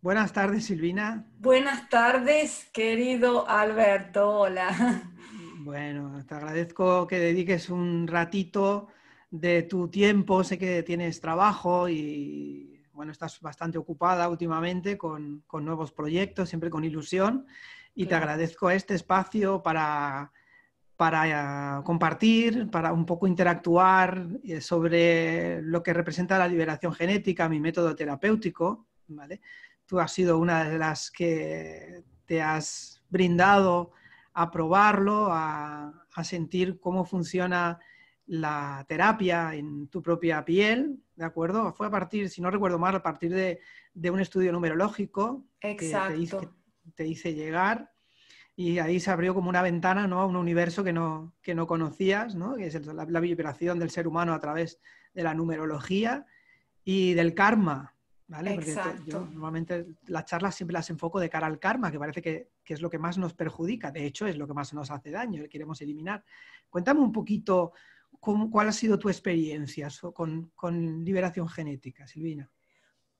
Buenas tardes, Silvina. Buenas tardes, querido Alberto. Hola. Bueno, te agradezco que dediques un ratito de tu tiempo. Sé que tienes trabajo y bueno, estás bastante ocupada últimamente con, nuevos proyectos, siempre con ilusión. Y te agradezco este espacio para, para eh, compartir, para un poco interactuar eh, sobre lo que representa la liberación genética, mi método terapéutico, ¿vale? tú has sido una de las que te has brindado a probarlo, a, sentir cómo funciona la terapia en tu propia piel, ¿de acuerdo? Fue a partir, si no recuerdo mal, a partir de, un estudio numerológico que te hice, llegar y ahí se abrió como una ventana ¿no? a un universo que no, no conocías, ¿no? que es la vibración del ser humano a través de la numerología y del karma, ¿Vale? yo normalmente las charlas siempre las enfoco de cara al karma, que parece que, es lo que más nos perjudica, de hecho es lo que más nos hace daño, lo queremos eliminar. Cuéntame un poquito cuál ha sido tu experiencia con liberación genética, Silvina.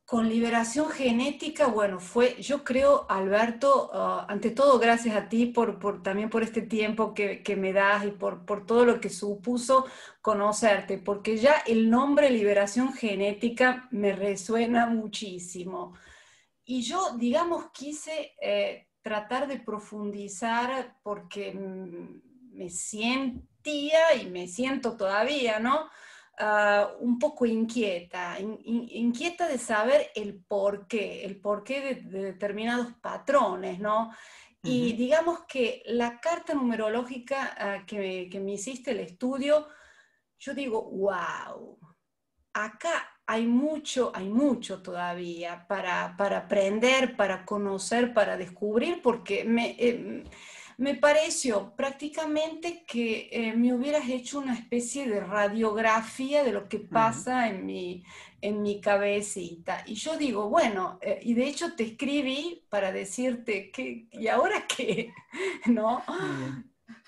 Con liberación genética, bueno, fue, yo creo, Alberto, ah, ante todo, gracias a ti por, también por este tiempo que, me das y por, todo lo que supuso conocerte, porque ya el nombre liberación genética me resuena muchísimo. Y yo, digamos, quise eh, tratar de profundizar porque me sentía y me siento todavía, ¿no? Ah, un poco inquieta, inquieta de saber el porqué, el porqué de, determinados patrones, ¿no? Y digamos que la carta numerológica ah, que, me, hiciste el estudio, yo digo, wow, acá hay mucho, hay mucho todavía para, para aprender, para conocer, para descubrir, porque me... Em, me pareció prácticamente que eh, me hubieras hecho una especie de radiografía de lo que pasa en, mi, en mi cabecita. Y yo digo, bueno, eh, y de hecho te escribí para decirte, que, ¿y ahora qué? ¿No?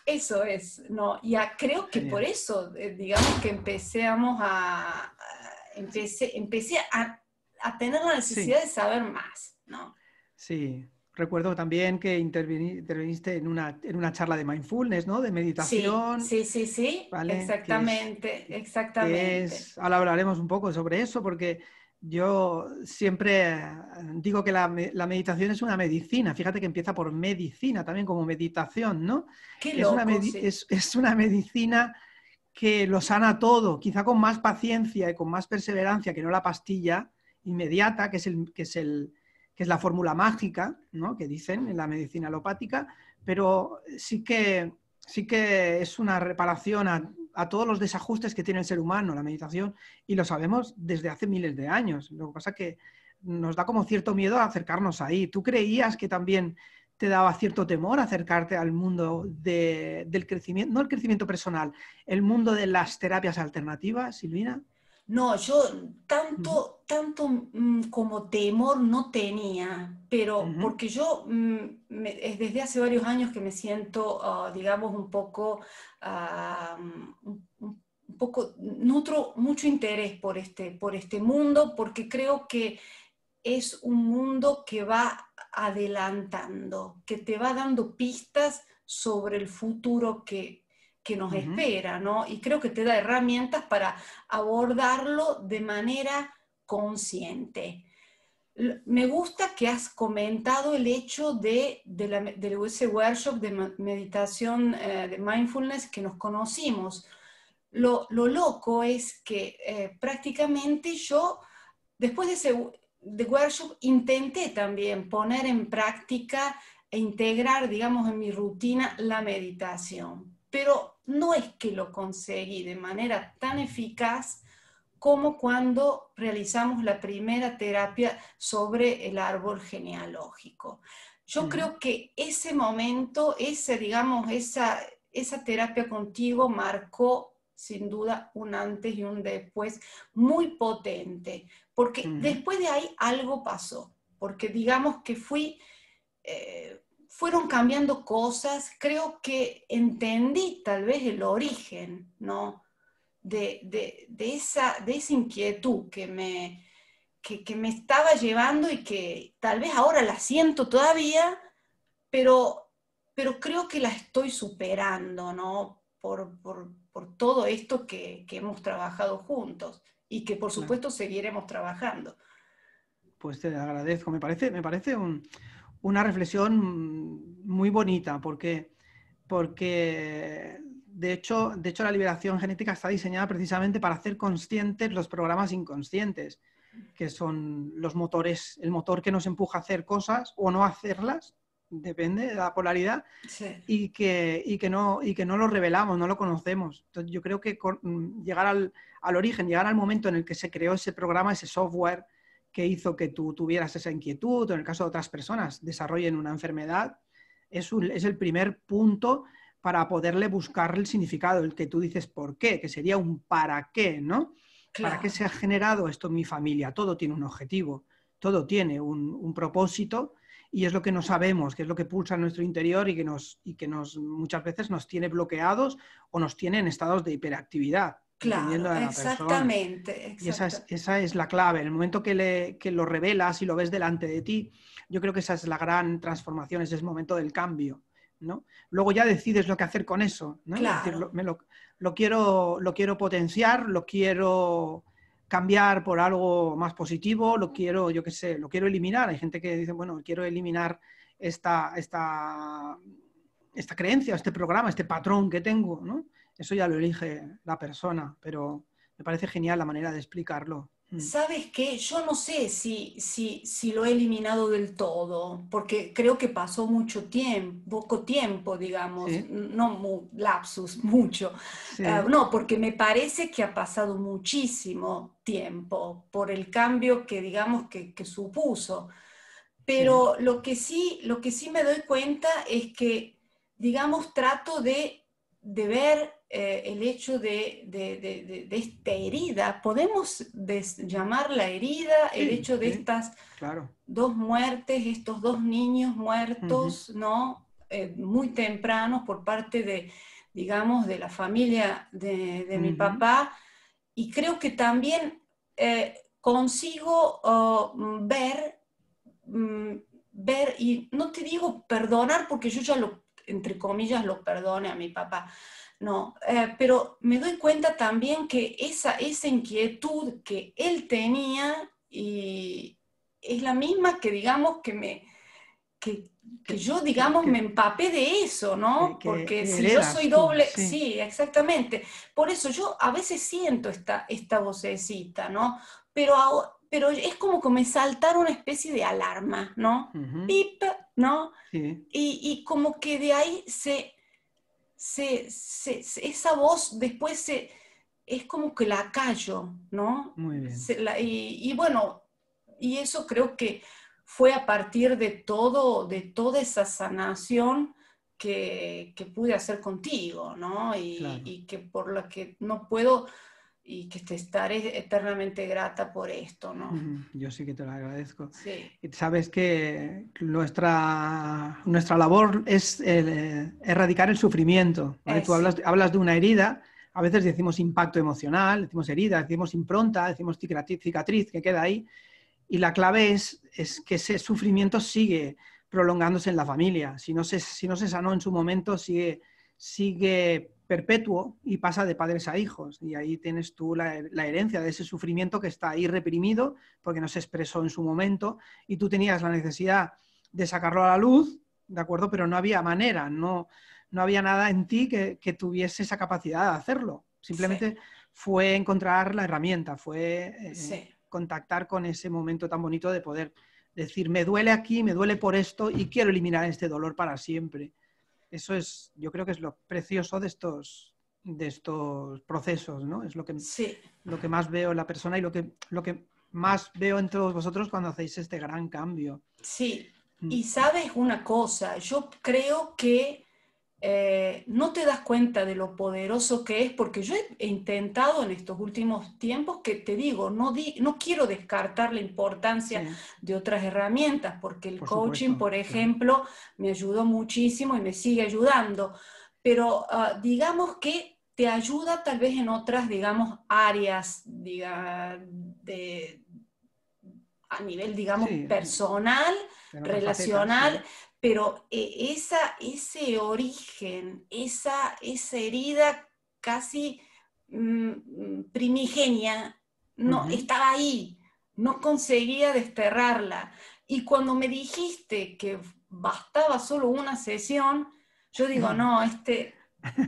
Eso es, ¿no? Ya creo que por eso, eh, digamos que a, empecé, empecé a, tener la necesidad de saber más, ¿no? Sí, Recuerdo también que interviniste en una, en una charla de mindfulness, ¿no? De meditación. Sí, sí, sí, exactamente, exactamente. ahora hablaremos un poco sobre eso porque yo siempre eh, digo que la, meditación es una medicina. Fíjate que empieza por medicina, también como meditación, ¿no? es, una es, una medicina que lo sana todo, quizá con más paciencia y con más perseverancia que no la pastilla inmediata, que es el, que es el que es la fórmula mágica, ¿no? que dicen en la medicina alopática, pero sí que, sí que es una reparación a, todos los desajustes que tiene el ser humano, la meditación, y lo sabemos desde hace miles de años. Lo que pasa es que nos da como cierto miedo acercarnos ahí. ¿Tú creías que también te daba cierto temor acercarte al mundo del crecimiento, no el crecimiento personal, el mundo de las terapias alternativas, Silvina? No, yo tanto, tanto mm, como temor no tenía, pero porque yo mm, desde hace varios años que me siento, ah, digamos, un poco, ah, poco, nutro mucho interés por este, por este mundo, porque creo que es un mundo que va adelantando, que te va dando pistas sobre el futuro que, que nos espera, ¿no? Y creo que te da herramientas para abordarlo de manera consciente. Me gusta que has comentado el hecho de, ese workshop de meditación, eh, de mindfulness que nos conocimos. Lo, loco es que eh, prácticamente yo, después de ese workshop, intenté también poner en práctica e integrar, digamos, en mi rutina la meditación pero no es que lo conseguí de manera tan eficaz como cuando realizamos la primera terapia sobre el árbol genealógico. Yo creo que ese momento, ese, digamos, esa, esa terapia contigo marcó sin duda un antes y un después muy potente, porque después de ahí algo pasó, porque digamos que fui... Eh, fueron cambiando cosas, creo que entendí tal vez el origen, ¿no? De, esa, de inquietud que me, me estaba llevando y que tal vez ahora la siento todavía, pero, pero creo que la estoy superando, ¿no? Por, todo esto que, que, hemos trabajado juntos y que por supuesto seguiremos trabajando. Pues te agradezco, me parece, me parece un, una reflexión muy bonita, porque, porque de, hecho, de hecho la liberación genética está diseñada precisamente para hacer conscientes los programas inconscientes, que son los motores, el motor que nos empuja a hacer cosas o no hacerlas, depende de la polaridad, y, que, no, y que no lo revelamos, no lo conocemos. yo creo que llegar al, al origen, llegar al momento en el que se creó ese programa, ese software, que hizo que tú tuvieras esa inquietud o en el caso de otras personas desarrollen una enfermedad, es, el primer punto para poderle buscar el significado, el que tú dices por qué, que sería un para qué, ¿no? ¿Para qué se ha generado esto en mi familia? Todo tiene un objetivo, todo tiene un, propósito y es lo que no sabemos, que es lo que pulsa en nuestro interior y que, y que nos muchas veces nos tiene bloqueados o nos tiene en estados de hiperactividad. Claro, exactamente, Y esa es, la clave. En el momento que, lo revelas y lo ves delante de ti, yo creo que esa es la gran transformación, ese es el momento del cambio. ¿no? Luego ya decides lo que hacer con eso. ¿no? lo, quiero, lo quiero potenciar, lo quiero cambiar por algo más positivo, lo quiero, yo qué sé, lo quiero eliminar. Hay gente que dice, bueno, quiero eliminar esta, esta creencia, este programa, este patrón que tengo, ¿no? eso ya lo elige la persona, pero me parece genial la manera de explicarlo. Mm. ¿Sabes qué? Yo no sé si, si lo he eliminado del todo, porque creo que pasó mucho tiempo, poco tiempo, digamos, no lapsus, mucho. Ah, no, porque me parece que ha pasado muchísimo tiempo por el cambio que, digamos, que, supuso. Pero lo, que sí, lo que sí me doy cuenta es que, digamos, trato de, de ver eh, el hecho de, de, esta herida, podemos llamarla herida, el hecho de estas dos muertes, estos dos niños muertos, ¿no? Eh, muy tempranos por parte de, digamos, de la familia de, mi papá. Y creo que también eh, consigo mm, ver, mm, ver, y no te digo perdonar porque yo ya lo, entre comillas, lo perdone a mi papá, no, eh, pero me doy cuenta también que esa, esa inquietud que él tenía y es la misma que digamos que me, que, yo, digamos, me empapé de eso, ¿no? Porque si yo soy doble, sí. exactamente. Por eso yo a veces siento esta, esta vocecita, ¿no? Pero, pero es como que me saltara una especie de alarma, ¿no? Pip, ¿no? y, como que de ahí se, se, se, esa voz después se, es como que la callo, ¿no? Muy bien. y, bueno, y eso creo que fue a partir de todo, de toda esa sanación que, que pude hacer contigo, ¿no? Y, y, que por la que no puedo y que te estaré e-, eternamente grata por esto, ¿no? Yo sí que te lo agradezco. sabes que nuestra, nuestra labor es eh, erradicar el sufrimiento. Eh, Tú hablas, hablas de una herida, a veces decimos impacto emocional, decimos herida, decimos impronta, decimos cicatriz que queda ahí, y la clave es, es que ese sufrimiento sigue prolongándose en la familia. Si no se, si no se sanó en su momento, sigue, sigue perpetuo y pasa de padres a hijos. Y ahí tienes tú la, herencia de ese sufrimiento que está ahí reprimido porque no se expresó en su momento y tú tenías la necesidad de sacarlo a la luz, ¿de acuerdo? Pero no había manera, no, no había nada en ti que, tuviese esa capacidad de hacerlo. Simplemente fue encontrar la herramienta, fue eh, contactar con ese momento tan bonito de poder decir, me duele aquí, me duele por esto y quiero eliminar este dolor para siempre eso es, yo creo que es lo precioso de estos, de estos procesos, ¿no? Es lo que, lo que más veo en la persona y lo que, lo que más veo entre vosotros cuando hacéis este gran cambio. Sí, mm. y sabes una cosa, yo creo que eh, no te das cuenta de lo poderoso que es, porque yo he intentado en estos últimos tiempos que te digo, no, no quiero descartar la importancia de otras herramientas, porque el coaching, por ejemplo, me ayudó muchísimo y me sigue ayudando, pero ah, digamos que te ayuda tal vez en otras, digamos, áreas de, a nivel, digamos, personal, relacional, pero eh, esa, ese origen, esa, herida casi mm, mm, primigenia, no, estaba ahí, no conseguía desterrarla. Y cuando me dijiste que bastaba solo una sesión, yo digo, no este,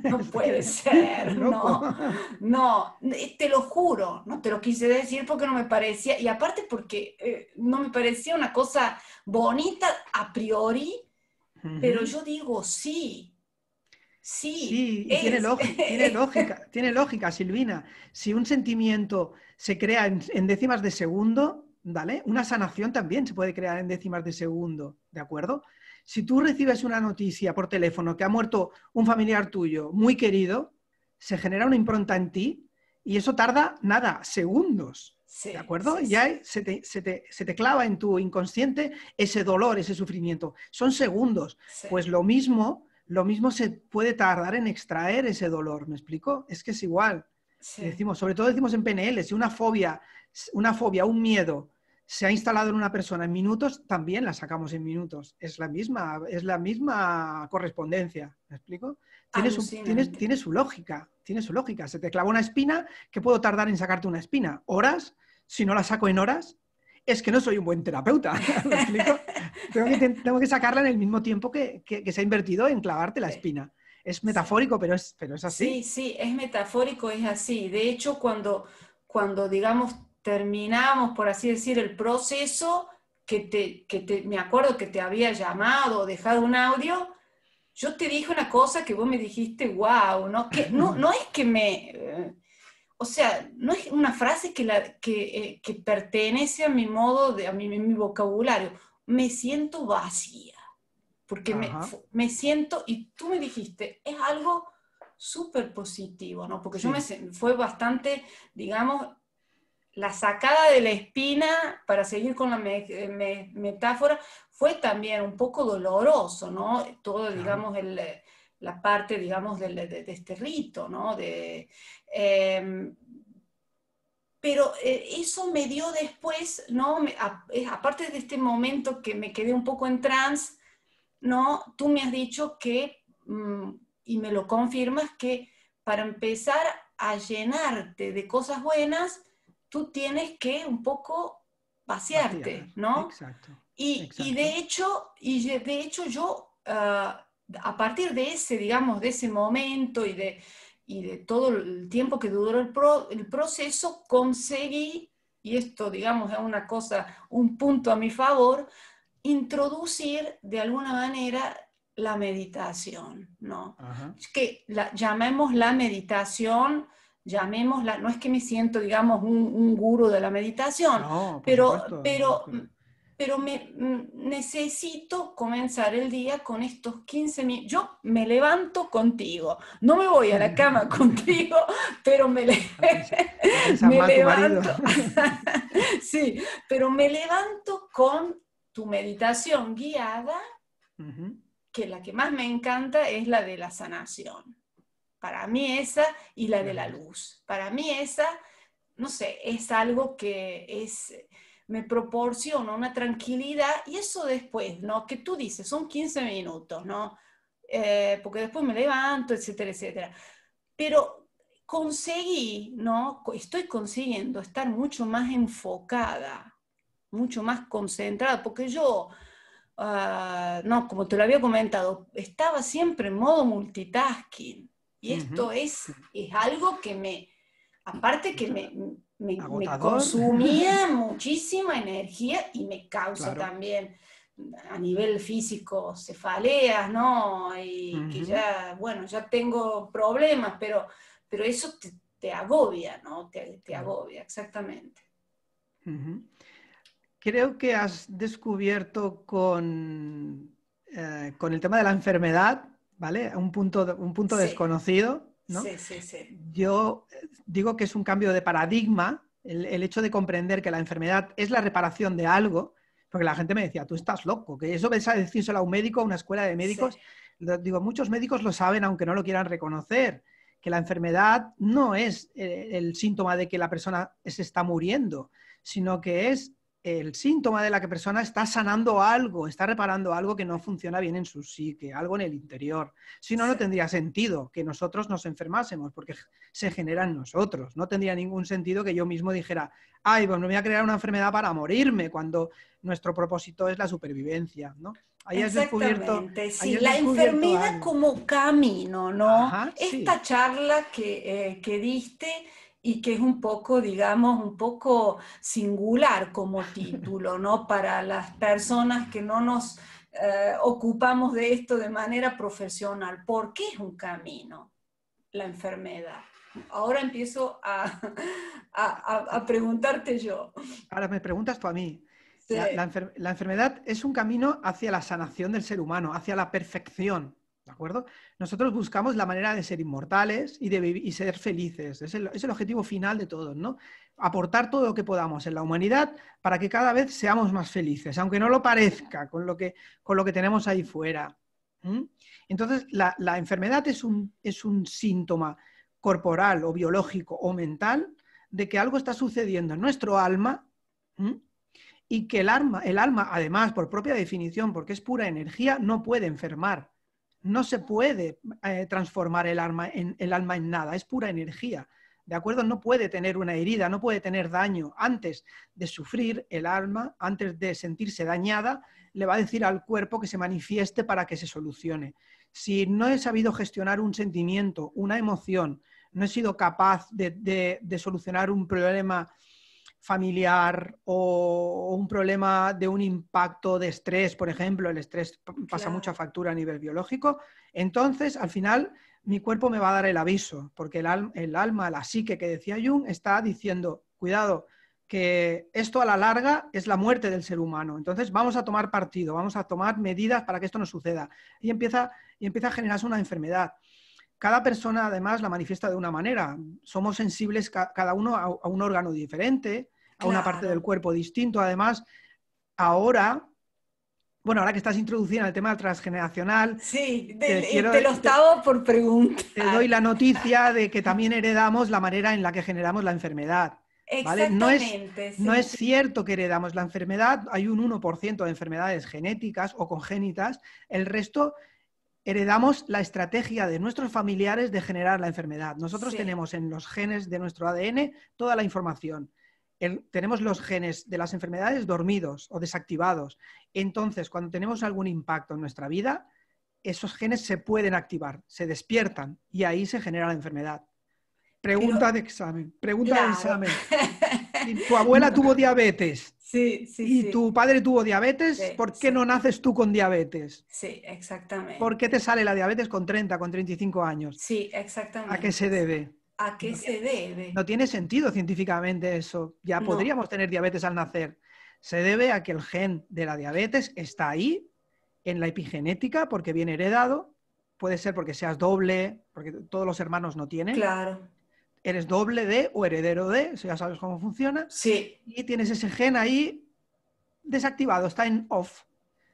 no puede ser, no, no, eh, te lo juro, no te lo quise decir porque no me parecía, y aparte porque eh, no me parecía una cosa bonita a priori, pero yo digo sí, sí. Sí, tiene, lógica, tiene lógica, Silvina. Si un sentimiento se crea en, en décimas de segundo, ¿vale? Una sanación también se puede crear en décimas de segundo, ¿de acuerdo? Si tú recibes una noticia por teléfono que ha muerto un familiar tuyo muy querido, se genera una impronta en ti y eso tarda nada, segundos. ¿De acuerdo? Y ahí se te, clava en tu inconsciente ese dolor, ese sufrimiento. Son segundos. Pues lo mismo, lo mismo se puede tardar en extraer ese dolor, ¿me explico? Es que es igual. Decimos, sobre todo decimos en PNL, si una fobia, una fobia, un miedo se ha instalado en una persona en minutos, también la sacamos en minutos. Es la misma, es la misma correspondencia. ¿Me explico? Tiene su, su, lógica, tiene su lógica. Se te clavó una espina, ¿qué puedo tardar en sacarte una espina? ¿Horas? Si no la saco en horas, es que no soy un buen terapeuta. ¿Me explico? tengo, que, sacarla en el mismo tiempo que, se ha invertido en clavarte la espina. Es metafórico, pero, es, pero es así. Sí, sí, es metafórico, es así. De hecho, cuando, cuando digamos, terminamos, por así decir, el proceso, que te, que te, me acuerdo que te había llamado dejado un audio, yo te dije una cosa que vos me dijiste, wow, ¿no? Que, no, no es que me... Eh, o sea, no es una frase que, la, que, eh, que pertenece a mi modo, de, a mi, mi vocabulario. Me siento vacía, porque me, me, siento, y tú me dijiste, es algo súper positivo, ¿no? Porque yo me fue bastante, digamos, la sacada de la espina, para seguir con la eh, metáfora, fue también un poco doloroso, ¿no? Todo, digamos, el, eh, la parte, digamos, de, este rito, ¿no? De, em, pero eh, eso me dio después, ¿no? aparte de este momento que me quedé un poco en trance, ¿no? Tú me has dicho que, mm, y me lo confirmas, que para empezar a llenarte de cosas buenas, tú tienes que un poco vaciarte, ¿no? Exacto y, de hecho, y de hecho yo, ah, a partir de ese, digamos, de ese momento y de, de todo el tiempo que duró el, proceso, conseguí, y esto, digamos, es una cosa, un punto a mi favor, introducir de alguna manera la meditación, ¿no? Que llamemos la meditación llamémosla, no es que me siento, digamos, un, un gurú de la meditación, pero, pero, pero mm, necesito comenzar el día con estos 15 minutos. Yo me levanto contigo, no me voy a la cama contigo, pero me, levanto. sí, pero me levanto con tu meditación guiada, que la que más me encanta es la de la sanación. Para mí esa y la de la luz. Para mí esa, no sé, es algo que es me proporciona una tranquilidad y eso después, ¿no? Que tú dices, son 15 minutos, ¿no? Eh, porque después me levanto, etcétera, etcétera. Pero conseguí, ¿no? Estoy consiguiendo estar mucho más enfocada, mucho más concentrada, porque yo, ah, no, como te lo había comentado, estaba siempre en modo multitasking. Y esto es, es algo que me, aparte que me, me, consumía muchísima energía y me causa también a nivel físico cefaleas, ¿no? Y que ya, bueno, ya tengo problemas, pero, pero eso te, agobia, ¿no? Te, agobia, exactamente. Creo que has descubierto con, eh, con el tema de la enfermedad ¿vale? Un punto, un punto desconocido, ¿no? Sí, sí, sí. Yo eh, digo que es un cambio de paradigma el, hecho de comprender que la enfermedad es la reparación de algo, porque la gente me decía, tú estás loco, que eso pensaba decírselo a un médico, a una escuela de médicos. digo, muchos médicos lo saben aunque no lo quieran reconocer, que la enfermedad no es eh, el síntoma de que la persona se está muriendo, sino que es el síntoma de la que persona está sanando algo, está reparando algo que no funciona bien en su psique, algo en el interior. Si no, no tendría sentido que nosotros nos enfermásemos, porque se genera en nosotros. No tendría ningún sentido que yo mismo dijera, ay, pues me voy a crear una enfermedad para morirme, cuando nuestro propósito es la supervivencia, ¿no? Ahí descubierto la enfermedad como camino, ¿no? Esta charla que, eh, que diste y que es un poco, digamos, un poco singular como título, ¿no? Para las personas que no nos eh, ocupamos de esto de manera profesional. ¿Por qué es un camino la enfermedad? Ahora empiezo a, a, preguntarte yo. Ahora me preguntas tú a mí. La, la enfermedad es un camino hacia la sanación del ser humano, hacia la perfección acuerdo? Nosotros buscamos la manera de ser inmortales y, de y ser felices. Es el, objetivo final de todos, ¿no? Aportar todo lo que podamos en la humanidad para que cada vez seamos más felices, aunque no lo parezca con lo que, con lo que tenemos ahí fuera. Entonces, la, enfermedad es un, síntoma corporal o biológico o mental de que algo está sucediendo en nuestro alma y que el alma, el alma, además, por propia definición, porque es pura energía, no puede enfermar no se puede eh, transformar el, alma en, el alma nada, es pura energía. ¿De acuerdo? No puede tener una herida, no puede tener daño. Antes de sufrir el alma, antes de sentirse dañada, le va a decir al cuerpo que se manifieste para que se solucione. Si no he sabido gestionar un sentimiento, una emoción, no he sido capaz de, de solucionar un problema familiar o un problema de un impacto de estrés, por ejemplo, el estrés pasa mucha factura a nivel biológico, entonces al final mi cuerpo me va a dar el aviso, porque el, alma, la psique que decía Jung, está diciendo, cuidado, que esto a la larga es la muerte del ser humano. Entonces vamos a tomar partido, vamos a tomar medidas para que esto no suceda. Y empieza, y empieza a generarse una enfermedad cada persona además la manifiesta de una manera. Somos sensibles cada uno a, un órgano diferente, a una parte del cuerpo distinto. Además, ahora, bueno, ahora que estás introduciendo el tema transgeneracional. Sí, eh, eh, te, por preguntas. Te doy la noticia de que también heredamos la manera en la que generamos la enfermedad. Exactamente, no, es, cierto que heredamos la enfermedad, hay un 1% de enfermedades genéticas o congénitas, el resto heredamos la estrategia de nuestros familiares de generar la enfermedad. Nosotros tenemos en los genes de nuestro ADN toda la información tenemos los genes de las enfermedades dormidos o desactivados. Entonces, cuando tenemos algún impacto en nuestra vida, esos genes se pueden activar, se despiertan y ahí se genera la enfermedad. Pregunta de examen, pregunta de examen. Si tu abuela tuvo diabetes sí, sí, y tu padre tuvo diabetes, ¿por qué no naces tú con diabetes? Sí, exactamente. ¿Por qué te sale la diabetes con 30, con 35 años? Sí, exactamente. ¿A qué se debe? ¿A qué se debe? No tiene sentido científicamente eso. Ya podríamos tener diabetes al nacer. Se debe a que el gen de la diabetes está ahí en la epigenética porque viene heredado. Puede ser porque seas doble, porque todos los hermanos no tienen. Claro. Eres doble de o heredero de, si ya sabes cómo funciona. Sí. Y tienes ese gen ahí desactivado, está en off.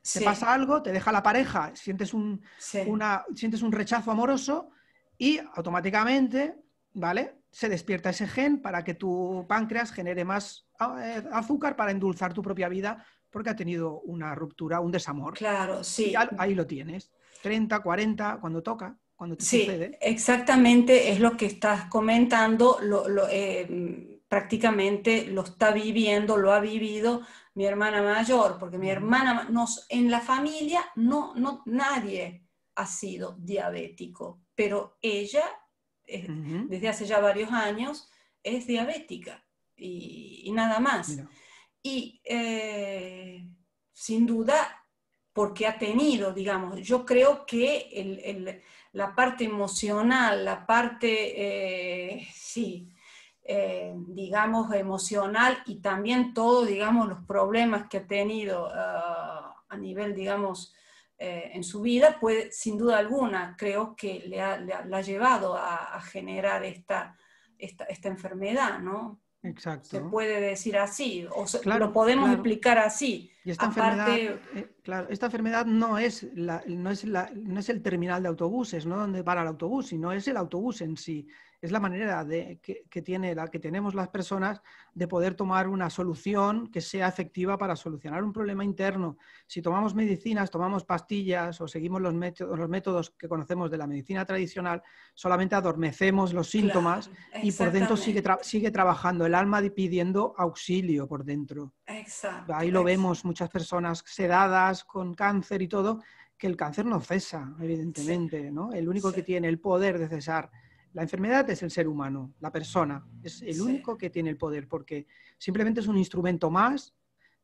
se Te pasa algo, te deja la pareja, sientes un, una, sientes un rechazo amoroso y automáticamente ¿vale? Se despierta ese gen para que tu páncreas genere más ah, eh, azúcar para endulzar tu propia vida porque ha tenido una ruptura, un desamor. Claro, sí. ahí lo tienes. 30, 40, cuando toca, cuando sí, Exactamente es lo que estás comentando. Eh, prácticamente lo está viviendo, lo ha vivido mi hermana mayor, porque mi hermana nos, en la familia no, no nadie ha sido diabético, pero ella desde hace ya varios años, es diabética y, nada más. Y eh, sin duda, porque ha tenido, digamos, yo creo que la parte emocional, la parte, eh, sí, eh, digamos, emocional y también todos, digamos, los problemas que ha tenido ah, a nivel, digamos, eh, en su vida, puede, sin duda alguna, creo que le ha, llevado a, generar esta, enfermedad, ¿no? Exacto. Se puede decir así, o lo podemos explicar así. Eh, esta, enfermedad, no es, la, no, es no es el terminal de autobuses, no donde para el autobús, sino es el autobús en sí es la manera de, que, tiene, la que tenemos las personas de poder tomar una solución que sea efectiva para solucionar un problema interno. Si tomamos medicinas, tomamos pastillas o seguimos los métodos, los métodos que conocemos de la medicina tradicional, solamente adormecemos los síntomas y por dentro sigue, trabajando el alma pidiendo auxilio por dentro. Ahí lo vemos muchas personas sedadas con cáncer y todo, que el cáncer no cesa, evidentemente, ¿no? El único que tiene el poder de cesar la enfermedad es el ser humano, la persona, es el único que tiene el poder, porque simplemente es un instrumento más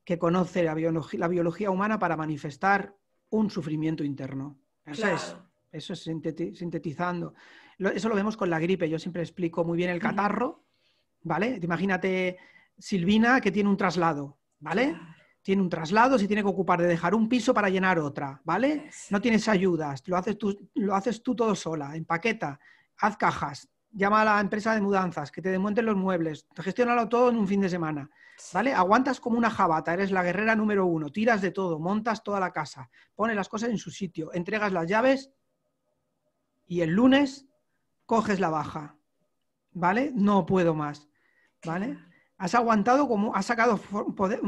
que conoce la, biología, humana para manifestar un sufrimiento interno. Eso es, eso es sintetizando. Eso lo vemos con la gripe, yo siempre explico muy bien el catarro, ¿vale? Imagínate Silvina que tiene un traslado, ¿vale? tiene un traslado, se tiene que ocupar de dejar un piso para llenar otra, ¿vale? No tienes ayudas, lo haces tú, lo haces tú todo sola, empaqueta, haz cajas, llama a la empresa de mudanzas, que te desmonten los muebles, gestiónalo todo en un fin de semana, ¿vale? Aguantas como una jabata, eres la guerrera número uno, tiras de todo, montas toda la casa, pones las cosas en su sitio, entregas las llaves y el lunes coges la baja, ¿vale? No puedo más, ¿vale? Has aguantado como has sacado poder,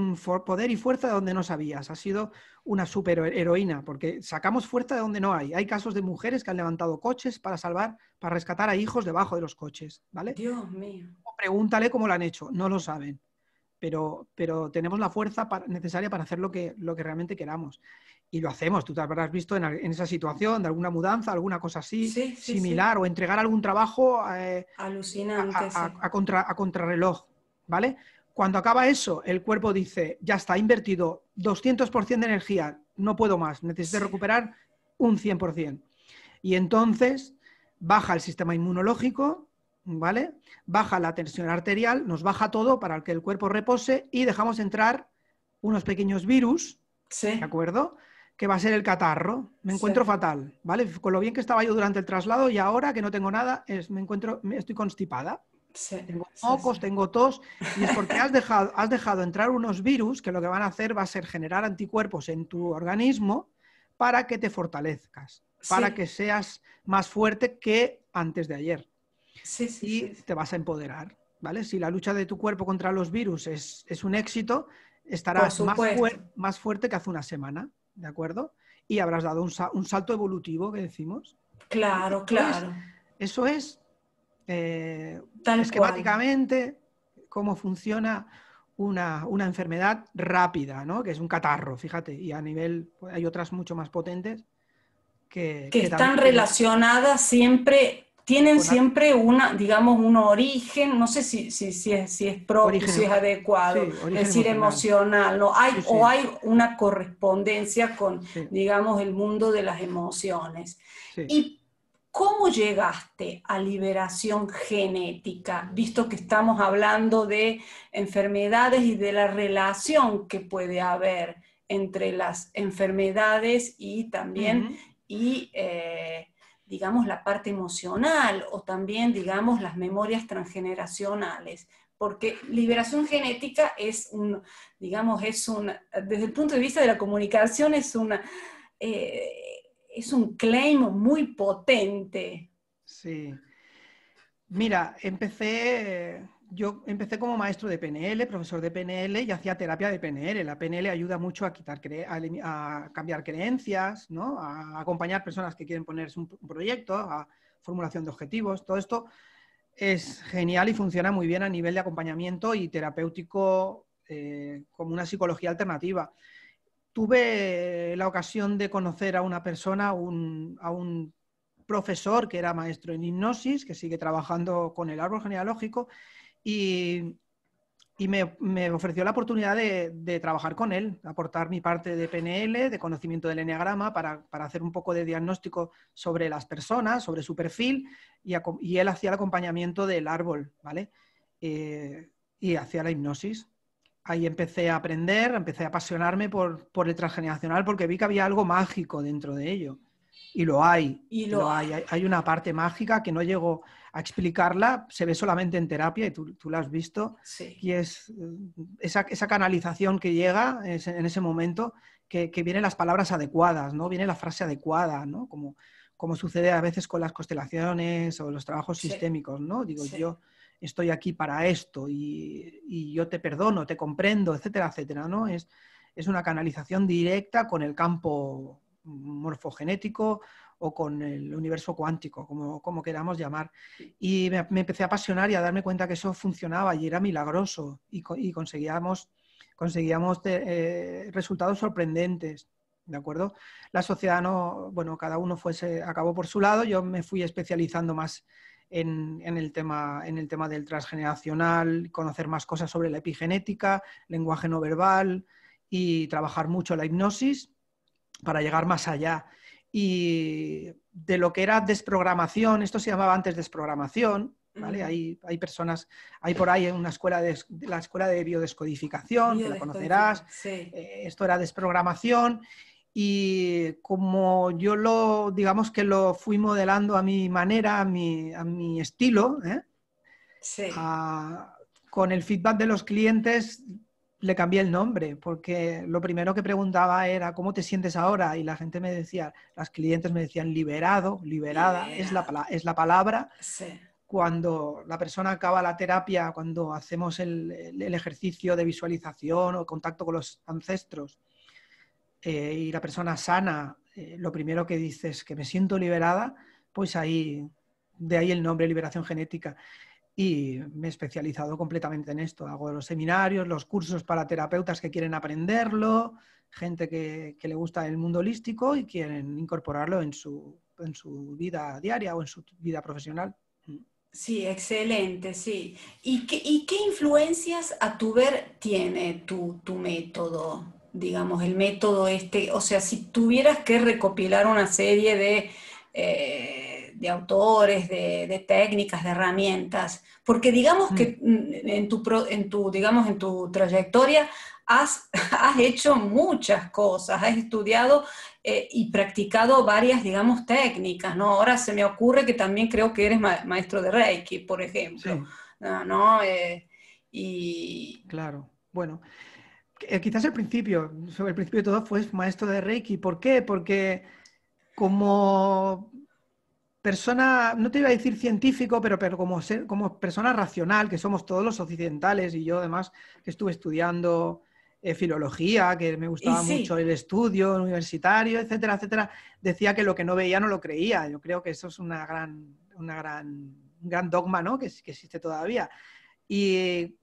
y fuerza de donde no sabías. Has sido una super heroína, porque sacamos fuerza de donde no hay. Hay casos de mujeres que han levantado coches para salvar, para rescatar a hijos debajo de los coches, ¿vale? Dios mío. pregúntale cómo lo han hecho, no lo saben. Pero, pero tenemos la fuerza necesaria para hacer lo que, lo que realmente queramos. Y lo hacemos, tú te habrás visto en, esa situación de alguna mudanza, alguna cosa así, similar, o entregar algún trabajo eh, Alucinante, a contrarreloj ¿vale? Cuando acaba eso, el cuerpo dice, ya está, invertido 200% de energía, no puedo más, necesito recuperar un 100%. Y entonces baja el sistema inmunológico, ¿vale? Baja la tensión arterial, nos baja todo para que el cuerpo repose y dejamos entrar unos pequeños virus, ¿de acuerdo? Que va a ser el catarro. Me encuentro fatal, ¿vale? Con lo bien que estaba yo durante el traslado y ahora que no tengo nada, me encuentro, estoy constipada tengo pocos, tengo tos, y es porque has dejado, has dejado entrar unos virus que lo que van a hacer va a ser generar anticuerpos en tu organismo para que te fortalezcas, para que seas más fuerte que antes de ayer. y te vas a empoderar, ¿vale? Si la lucha de tu cuerpo contra los virus es, un éxito, estarás más, fuerte que hace una semana, ¿de acuerdo? Y habrás dado un, salto evolutivo, que decimos. Claro, claro. Eso es eh, esquemáticamente cómo funciona una, una, enfermedad rápida, ¿no? que es un catarro, fíjate, y a nivel pues, hay otras mucho más potentes que... están relacionadas siempre, tienen siempre una, digamos, un origen, no sé si, si, es, si es propio, si es adecuado, es decir, emocional, ¿no? Hay, o hay una correspondencia con, digamos, el mundo de las emociones. Y ¿Cómo llegaste a liberación genética, visto que estamos hablando de enfermedades y de la relación que puede haber entre las enfermedades y también, y, eh, digamos, la parte emocional o también, digamos, las memorias transgeneracionales? Porque liberación genética es un, digamos, es un, desde el punto de vista de la comunicación, es una... Eh, es un claim muy potente. Sí. Mira, empecé, yo empecé como maestro de PNL, profesor de PNL y hacía terapia de PNL. La PNL ayuda mucho a, quitar a, cambiar creencias, ¿no? a acompañar personas que quieren ponerse un, proyecto, a formulación de objetivos. Todo esto es genial y funciona muy bien a nivel de acompañamiento y terapéutico eh, como una psicología alternativa tuve la ocasión de conocer a una persona, a un profesor que era maestro en hipnosis, que sigue trabajando con el árbol genealógico, y, me, ofreció la oportunidad de, trabajar con él, aportar mi parte de PNL, de conocimiento del enneagrama, para, hacer un poco de diagnóstico sobre las personas, sobre su perfil, y, y él hacía el acompañamiento del árbol, ¿vale? Eh, y hacía la hipnosis ahí empecé a aprender, empecé a apasionarme por, por, el transgeneracional porque vi que había algo mágico dentro de ello. Y lo hay, y lo, hay. hay. una parte mágica que no llego a explicarla, se ve solamente en terapia y tú, tú la has visto. Sí. Y es eh, esa, esa, canalización que llega en ese momento, que, que, vienen las palabras adecuadas, ¿no? Viene la frase adecuada, ¿no? Como, como sucede a veces con las constelaciones o los trabajos sistémicos, ¿no? Digo, yo estoy aquí para esto y, yo te perdono, te comprendo, etcétera, etcétera, ¿no? Es, es una canalización directa con el campo morfogenético o con el universo cuántico, como, como queramos llamar. Y me, empecé a apasionar y a darme cuenta que eso funcionaba y era milagroso y, conseguíamos, conseguíamos eh, eh, resultados sorprendentes. ¿De acuerdo? La sociedad no, bueno, cada uno fuese, acabó por su lado, yo me fui especializando más en, el tema, en el tema del transgeneracional, conocer más cosas sobre la epigenética, lenguaje no verbal y trabajar mucho la hipnosis para llegar más allá. Y de lo que era desprogramación, esto se llamaba antes desprogramación, ¿Vale? Hay, hay, personas, hay por ahí una escuela de, la escuela de biodescodificación, que la conocerás, eh, esto era desprogramación y como yo lo, digamos que lo fui modelando a mi manera, a mi, estilo, ¿eh? ah, con el feedback de los clientes le cambié el nombre, porque lo primero que preguntaba era, ¿cómo te sientes ahora? Y la gente me decía, las clientes me decían, liberado, liberada, es, la, palabra. Cuando la persona acaba la terapia, cuando hacemos el ejercicio de visualización o contacto con los ancestros, eh, y la persona sana, eh, lo primero que dice es que me siento liberada, pues ahí, de ahí el nombre liberación genética. Y me he especializado completamente en esto. Hago los seminarios, los cursos para terapeutas que quieren aprenderlo, gente que, le gusta el mundo holístico y quieren incorporarlo en su, vida diaria o en su vida profesional. Sí, excelente, sí. ¿Y qué, influencias a tu ver tiene tu método? digamos, el método este, o sea, si tuvieras que recopilar una serie de, eh, de autores, de, técnicas, de herramientas, porque digamos que mm. en tu, digamos, en tu trayectoria has, hecho muchas cosas, has estudiado eh, y practicado varias, digamos, técnicas, ¿no? Ahora se me ocurre que también creo que eres maestro de Reiki, por ejemplo, ¿no? Eh, y... Claro, bueno. Eh, quizás el principio, sobre el principio de todo, fue maestro de Reiki. ¿Por qué? Porque como persona, no te iba a decir científico, pero, pero como, como persona racional, que somos todos los occidentales, y yo además que estuve estudiando eh, filología, que me gustaba mucho el estudio universitario, etcétera, etcétera, decía que lo que no veía no lo creía. Yo creo que eso es una gran, una gran, un gran dogma ¿no? que, que existe todavía. Y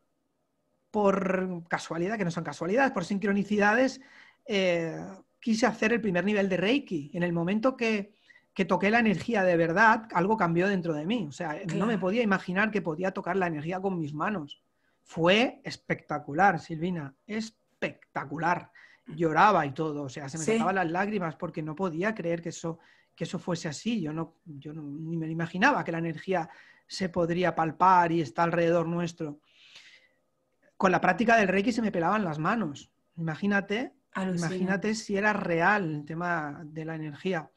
por casualidad, que no son casualidades, por sincronicidades, eh, quise hacer el primer nivel de Reiki. En el momento que, que, toqué la energía de verdad, algo cambió dentro de mí. O sea, no me podía imaginar que podía tocar la energía con mis manos. Fue espectacular, Silvina, espectacular. Lloraba y todo, o sea, se me sí. las lágrimas porque no podía creer que eso, que eso fuese así. Yo, no, yo ni me imaginaba que la energía se podría palpar y está alrededor nuestro con la práctica del Reiki se me pelaban las manos. Imagínate, imagínate si era real el tema de la energía.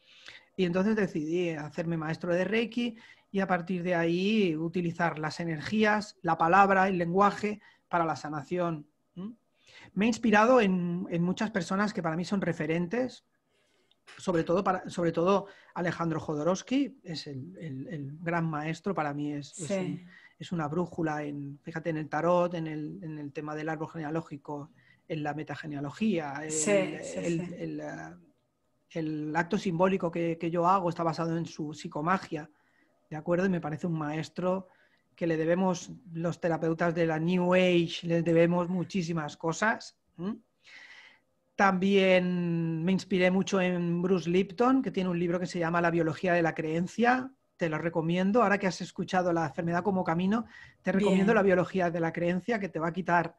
Y entonces decidí hacerme maestro de Reiki y a partir de ahí utilizar las energías, la palabra, el lenguaje para la sanación. Me he inspirado en, muchas personas que para mí son referentes, sobre todo, sobre todo Alejandro Jodorowsky, es el, gran maestro, para mí es, es una brújula en, fíjate, en el tarot, en el, tema del árbol genealógico, en la metagenealogía, el, eh, el, acto simbólico que, yo hago está basado en su psicomagia, ¿de acuerdo? Y me parece un maestro que le debemos, los terapeutas de la New Age, les debemos muchísimas cosas. También me inspiré mucho en Bruce Lipton, que tiene un libro que se llama La biología de la creencia, te lo recomiendo. Ahora que has escuchado la enfermedad como camino, te recomiendo la biología de la creencia que te va a quitar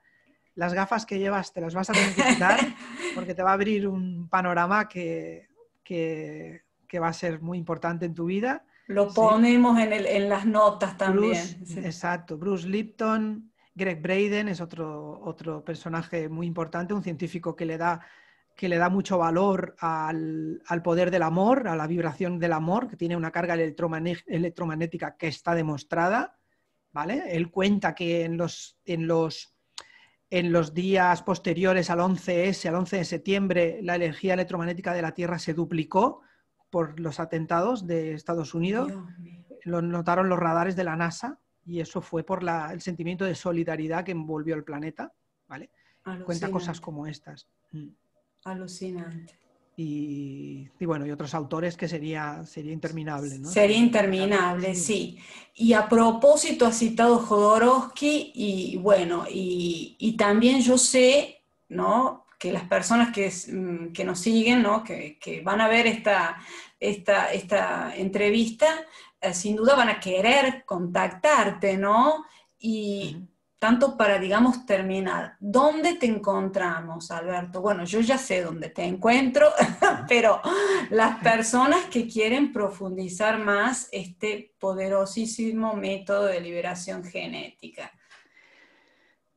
las gafas que llevas, te las vas a tener quitar porque te va a abrir un panorama que, que, va a ser muy importante en tu vida. Lo ponemos en, las notas también. Bruce, Exacto. Bruce Lipton, Greg Braden es otro, otro personaje muy importante, un científico que le da que le da mucho valor al, poder del amor, a la vibración del amor, que tiene una carga electromagnética que está demostrada, ¿vale? Él cuenta que en los, en los, en los días posteriores al 11S, al 11 de septiembre, la energía electromagnética de la Tierra se duplicó por los atentados de Estados Unidos. Lo notaron los radares de la NASA y eso fue por el sentimiento de solidaridad que envolvió el planeta, ¿vale? Cuenta cosas como estas. Mm. Alucinante. Y, bueno, y otros autores que sería, sería interminable, ¿no? Sería interminable, sí. Y a propósito, ha citado Jodorowsky y bueno, y, también yo sé, ¿no? Que las personas que, mm, que nos siguen, ¿no? Que, van a ver esta, esta, esta entrevista, eh, sin duda van a querer contactarte, ¿no? Y, tanto para, digamos, terminar, ¿dónde te encontramos, Alberto? Bueno, yo ya sé dónde te encuentro, pero las personas que quieren profundizar más este poderosísimo método de liberación genética.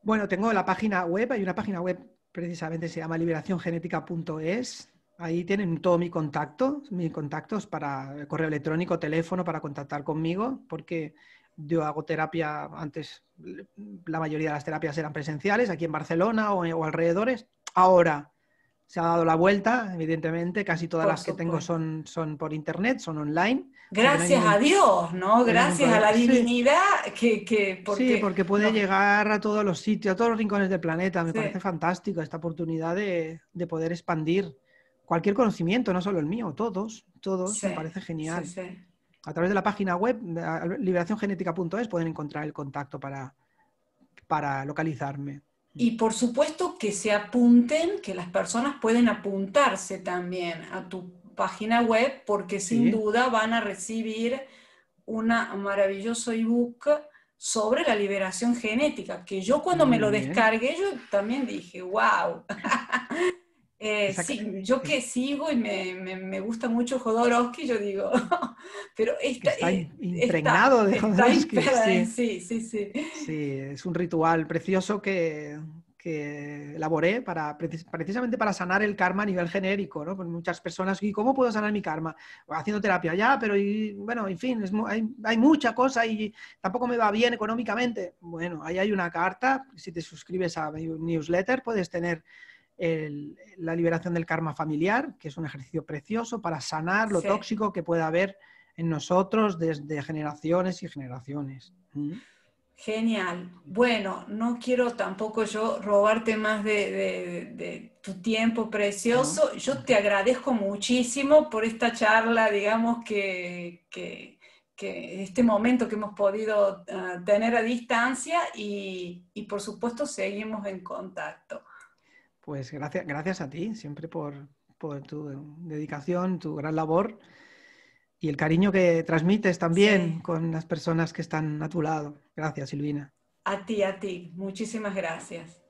Bueno, tengo la página web, hay una página web precisamente se llama liberaciongenética.es. Ahí tienen todo mi contacto, mis contactos para correo electrónico, teléfono, para contactar conmigo, porque yo hago terapia, antes la mayoría de las terapias eran presenciales, aquí en Barcelona o, alrededores. Ahora se ha dado la vuelta, evidentemente, casi todas las que tengo son, son por internet, son online. Gracias a Dios, ¿no? Gracias a la divinidad que... porque... porque puede llegar a todos los sitios, a todos los rincones del planeta. Me parece fantástico esta oportunidad de, poder expandir cualquier conocimiento, no solo el mío, todos, todos, me parece genial a través de la página web liberaciongenetica.es pueden encontrar el contacto para, para localizarme. Y por supuesto que se apunten, que las personas pueden apuntarse también a tu página web porque sin duda van a recibir un maravilloso ebook sobre la liberación genética, que yo cuando me lo descargué, yo también dije, wow, Eh, sí, yo que sigo y me, me, gusta mucho Jodorowsky, yo digo, pero está eh, está impregnado de Jodorowsky. sí. sí. sí, sí, es un ritual precioso que, que elaboré para, precisamente para sanar el karma a nivel genérico, ¿no? Con muchas personas, ¿y cómo puedo sanar mi karma? Haciendo terapia ya, pero y, bueno, en fin, hay, hay mucha cosa y tampoco me va bien económicamente. Bueno, ahí hay una carta, si te suscribes a mi newsletter puedes tener el, la liberación del karma familiar, que es un ejercicio precioso para sanar lo tóxico que pueda haber en nosotros desde generaciones y generaciones. ¿Mm? Genial. Bueno, no quiero tampoco yo robarte más de, tu tiempo precioso. Yo te agradezco muchísimo por esta charla, digamos que, este momento que hemos podido eh, tener a distancia y por supuesto seguimos en contacto. Pues gracias, gracias a ti, siempre por, tu dedicación, tu gran labor y el cariño que transmites también con las personas que están a tu lado. Gracias, Silvina. A ti, a ti. Muchísimas gracias.